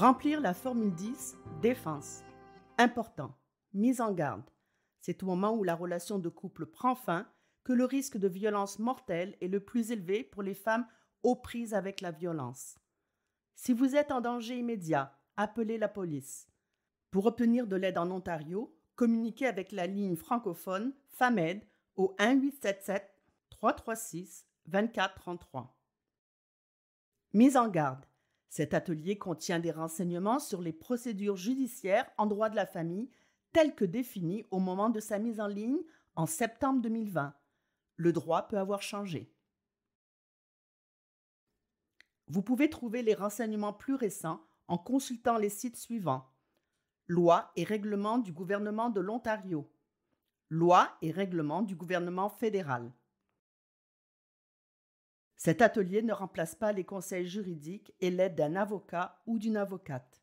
Remplir la formule 10, défense. Important, mise en garde. C'est au moment où la relation de couple prend fin que le risque de violence mortelle est le plus élevé pour les femmes aux prises avec la violence. Si vous êtes en danger immédiat, appelez la police. Pour obtenir de l'aide en Ontario, communiquez avec la ligne francophone FAMED au 1877 336 2433. Mise en garde. Cet atelier contient des renseignements sur les procédures judiciaires en droit de la famille telles que définies au moment de sa mise en ligne en septembre 2020. Le droit peut avoir changé. Vous pouvez trouver les renseignements plus récents en consultant les sites suivants. Loi et règlements du gouvernement de l'Ontario. Loi et règlements du gouvernement fédéral. Cet atelier ne remplace pas les conseils juridiques et l'aide d'un avocat ou d'une avocate.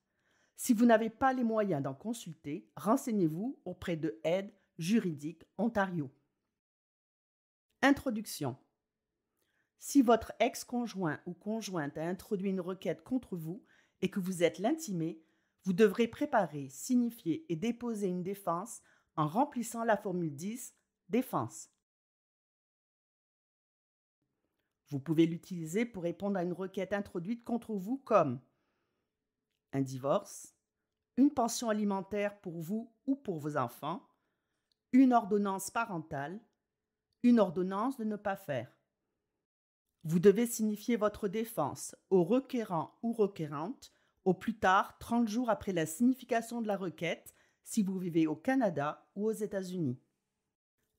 Si vous n'avez pas les moyens d'en consulter, renseignez-vous auprès de Aide juridique Ontario. Introduction. Si votre ex-conjoint ou conjointe a introduit une requête contre vous et que vous êtes l'intimé, vous devrez préparer, signifier et déposer une défense en remplissant la formule 10 Défense. Vous pouvez l'utiliser pour répondre à une requête introduite contre vous comme un divorce, une pension alimentaire pour vous ou pour vos enfants, une ordonnance parentale, une ordonnance de ne pas faire. Vous devez signifier votre défense au requérant ou requérante au plus tard 30 jours après la signification de la requête si vous vivez au Canada ou aux États-Unis.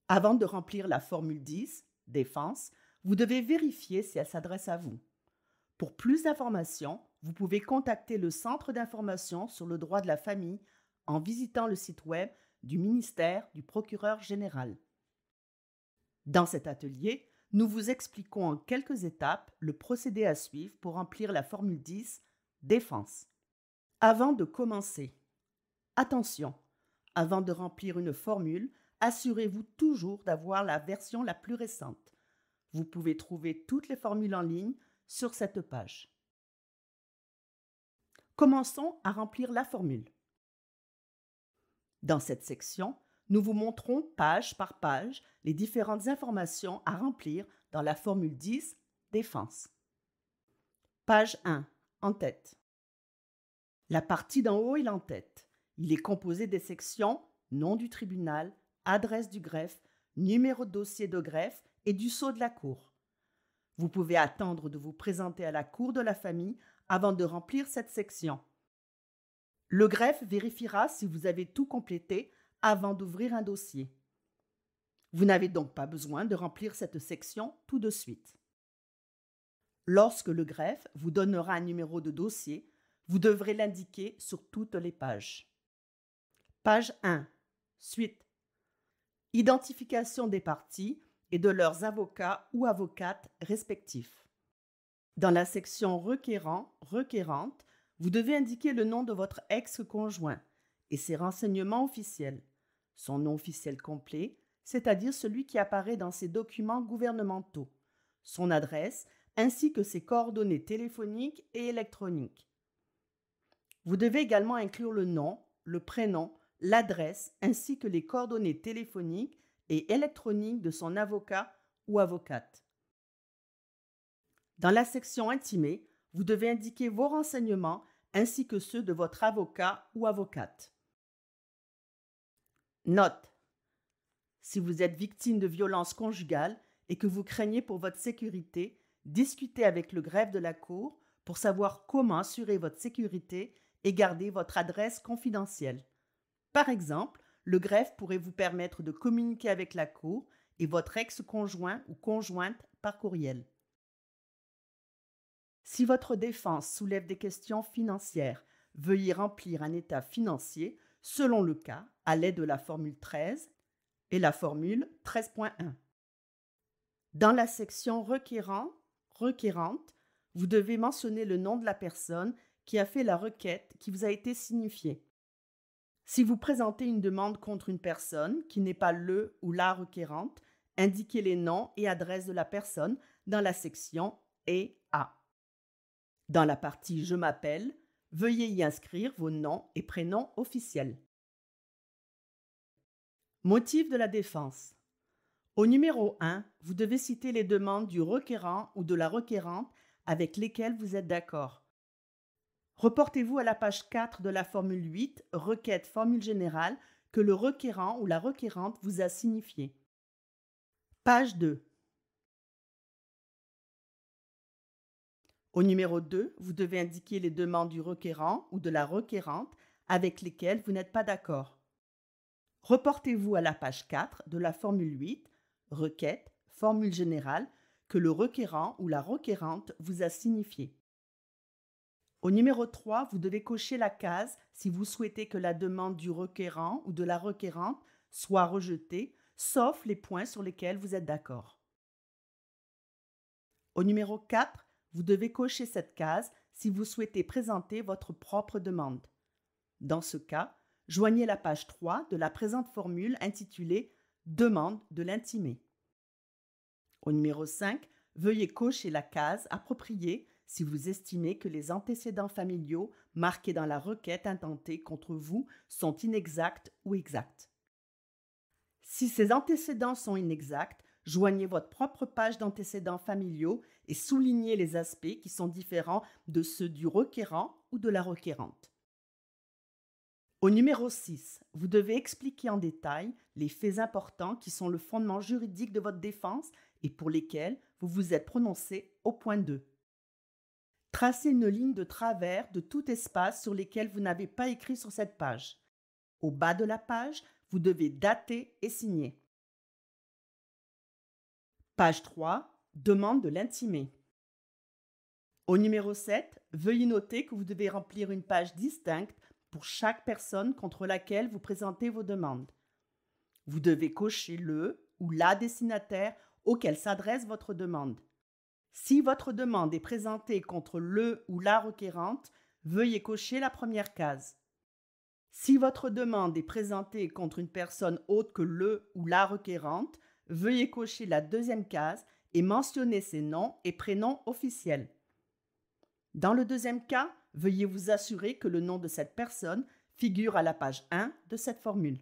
Avant de remplir la formule 10, défense, vous devez vérifier si elle s'adresse à vous. Pour plus d'informations, vous pouvez contacter le Centre d'information sur le droit de la famille en visitant le site web du ministère du procureur général. Dans cet atelier, nous vous expliquons en quelques étapes le procédé à suivre pour remplir la formule 10 Défense. Avant de commencer, attention, avant de remplir une formule, assurez-vous toujours d'avoir la version la plus récente. Vous pouvez trouver toutes les formules en ligne sur cette page. Commençons à remplir la formule. Dans cette section, nous vous montrons page par page les différentes informations à remplir dans la formule 10 Défense. Page 1. En tête. La partie d'en haut est l'en-tête. Il est composé des sections nom du tribunal, adresse du greffe, numéro de dossier de greffe et du sceau de la cour. Vous pouvez attendre de vous présenter à la cour de la famille avant de remplir cette section. Le greffe vérifiera si vous avez tout complété avant d'ouvrir un dossier. Vous n'avez donc pas besoin de remplir cette section tout de suite. Lorsque le greffe vous donnera un numéro de dossier, vous devrez l'indiquer sur toutes les pages. Page 1. Suite. Identification des parties et de leurs avocats ou avocates respectifs. Dans la section requérant, requérante, vous devez indiquer le nom de votre ex-conjoint et ses renseignements officiels, son nom officiel complet, c'est-à-dire celui qui apparaît dans ses documents gouvernementaux, son adresse, ainsi que ses coordonnées téléphoniques et électroniques. Vous devez également inclure le nom, le prénom, l'adresse, ainsi que les coordonnées téléphoniques et électronique de son avocat ou avocate. Dans la section Intimé, vous devez indiquer vos renseignements ainsi que ceux de votre avocat ou avocate. Note. Si vous êtes victime de violences conjugales et que vous craignez pour votre sécurité, discutez avec le greffe de la Cour pour savoir comment assurer votre sécurité et garder votre adresse confidentielle. Par exemple, le greffe pourrait vous permettre de communiquer avec la Cour et votre ex-conjoint ou conjointe par courriel. Si votre défense soulève des questions financières, veuillez remplir un état financier selon le cas à l'aide de la formule 13 et la formule 13.1. Dans la section requérant, requérante, vous devez mentionner le nom de la personne qui a fait la requête qui vous a été signifiée. Si vous présentez une demande contre une personne qui n'est pas le ou la requérante, indiquez les noms et adresses de la personne dans la section et à. Dans la partie Je m'appelle, veuillez y inscrire vos noms et prénoms officiels. Motif de la défense. Au numéro 1, vous devez citer les demandes du requérant ou de la requérante avec lesquelles vous êtes d'accord. Reportez-vous à la page 4 de la formule 8, requête formule générale, que le requérant ou la requérante vous a signifiée. Page 2. Au numéro 2, vous devez indiquer les demandes du requérant ou de la requérante avec lesquelles vous n'êtes pas d'accord. Reportez-vous à la page 4 de la formule 8, requête, formule générale, que le requérant ou la requérante vous a signifiée. Au numéro 3, vous devez cocher la case si vous souhaitez que la demande du requérant ou de la requérante soit rejetée, sauf les points sur lesquels vous êtes d'accord. Au numéro 4, vous devez cocher cette case si vous souhaitez présenter votre propre demande. Dans ce cas, joignez la page 3 de la présente formule intitulée Demande de l'intimé. Au numéro 5, veuillez cocher la case appropriée si vous estimez que les antécédents familiaux marqués dans la requête intentée contre vous sont inexacts ou exacts. Si ces antécédents sont inexacts, joignez votre propre page d'antécédents familiaux et soulignez les aspects qui sont différents de ceux du requérant ou de la requérante. Au numéro 6, vous devez expliquer en détail les faits importants qui sont le fondement juridique de votre défense et pour lesquels vous vous êtes prononcé au point 2. Tracez une ligne de travers de tout espace sur lesquels vous n'avez pas écrit sur cette page. Au bas de la page, vous devez dater et signer. Page 3. Demande de l'intimé. Au numéro 7, veuillez noter que vous devez remplir une page distincte pour chaque personne contre laquelle vous présentez vos demandes. Vous devez cocher le ou la destinataire auquel s'adresse votre demande. Si votre demande est présentée contre le ou la requérante, veuillez cocher la première case. Si votre demande est présentée contre une personne autre que le ou la requérante, veuillez cocher la deuxième case et mentionner ses noms et prénoms officiels. Dans le deuxième cas, veuillez vous assurer que le nom de cette personne figure à la page 1 de cette formule.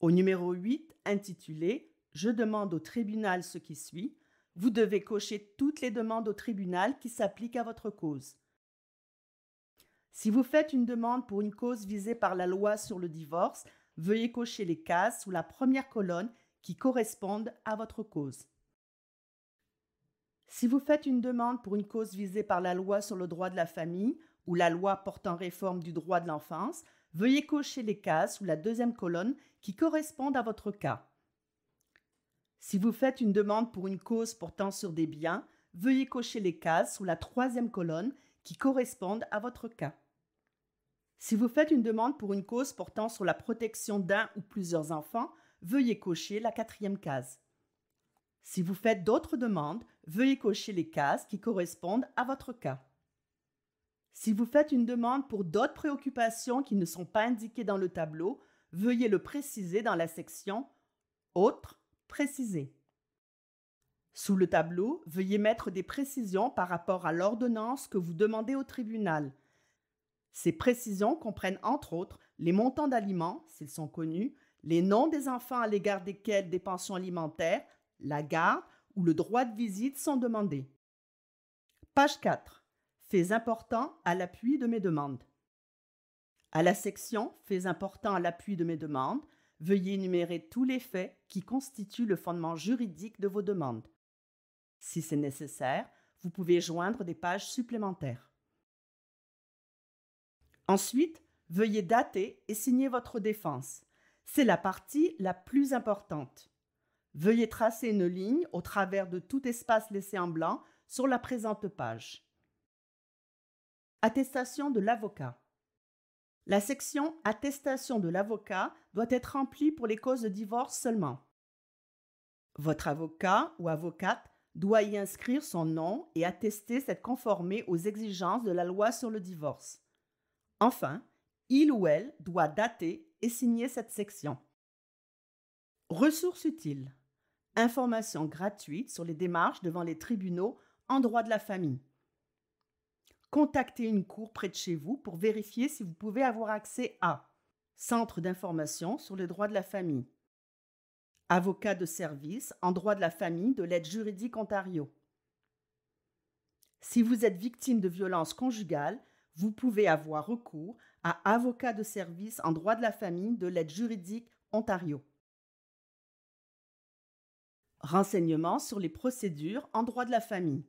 Au numéro 8, intitulé Je demande au tribunal ce qui suit, vous devez cocher toutes les demandes au tribunal qui s'appliquent à votre cause. Si vous faites une demande pour une cause visée par la loi sur le divorce, veuillez cocher les cases sous la première colonne qui correspondent à votre cause. Si vous faites une demande pour une cause visée par la loi sur le droit de la famille ou la loi portant réforme du droit de l'enfance, veuillez cocher les cases sous la deuxième colonne qui correspondent à votre cas. Si vous faites une demande pour une cause portant sur des biens, veuillez cocher les cases sous la troisième colonne qui correspondent à votre cas. Si vous faites une demande pour une cause portant sur la protection d'un ou plusieurs enfants, veuillez cocher la quatrième case. Si vous faites d'autres demandes, veuillez cocher les cases qui correspondent à votre cas. Si vous faites une demande pour d'autres préoccupations qui ne sont pas indiquées dans le tableau, veuillez le préciser dans la section Autres Préciser. Sous le tableau, veuillez mettre des précisions par rapport à l'ordonnance que vous demandez au tribunal. Ces précisions comprennent entre autres les montants d'aliments, s'ils sont connus, les noms des enfants à l'égard desquels des pensions alimentaires, la garde ou le droit de visite sont demandés. Page 4. Faits importants à l'appui de mes demandes. À la section Faits importants à l'appui de mes demandes, Veuillez énumérer tous les faits qui constituent le fondement juridique de vos demandes. Si c'est nécessaire, vous pouvez joindre des pages supplémentaires. Ensuite, veuillez dater et signer votre défense. C'est la partie la plus importante. Veuillez tracer une ligne au travers de tout espace laissé en blanc sur la présente page. Attestation de l'avocat. La section attestation de l'avocat doit être remplie pour les causes de divorce seulement. Votre avocat ou avocate doit y inscrire son nom et attester s'être conformé aux exigences de la loi sur le divorce. Enfin, il ou elle doit dater et signer cette section. Ressources utiles. Informations gratuites sur les démarches devant les tribunaux en droit de la famille contactez une cour près de chez vous pour vérifier si vous pouvez avoir accès à Centre d'information sur les droits de la famille, avocat de service en droit de la famille de l'aide juridique Ontario. Si vous êtes victime de violences conjugales, vous pouvez avoir recours à avocat de service en droit de la famille de l'aide juridique Ontario. Renseignements sur les procédures en droit de la famille.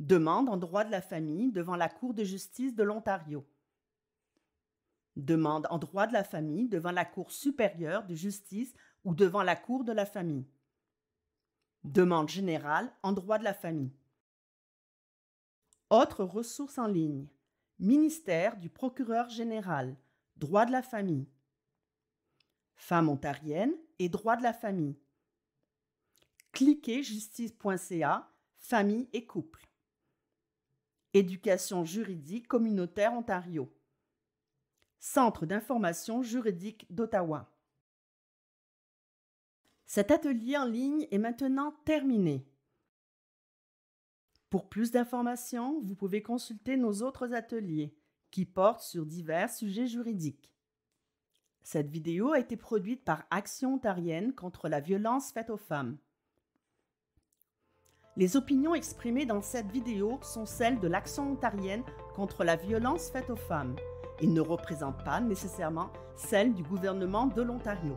Demande en droit de la famille devant la Cour de justice de l'Ontario. Demande en droit de la famille devant la Cour supérieure de justice ou devant la Cour de la famille. Demande générale en droit de la famille. Autres ressources en ligne. Ministère du procureur général, droit de la famille. femme ontarienne et droit de la famille. Cliquez justice.ca, famille et couple. Éducation juridique communautaire Ontario. Centre d'information juridique d'Ottawa. Cet atelier en ligne est maintenant terminé. Pour plus d'informations, vous pouvez consulter nos autres ateliers qui portent sur divers sujets juridiques. Cette vidéo a été produite par Action ontarienne contre la violence faite aux femmes. Les opinions exprimées dans cette vidéo sont celles de l'Action ontarienne contre la violence faite aux femmes et ne représentent pas nécessairement celles du gouvernement de l'Ontario.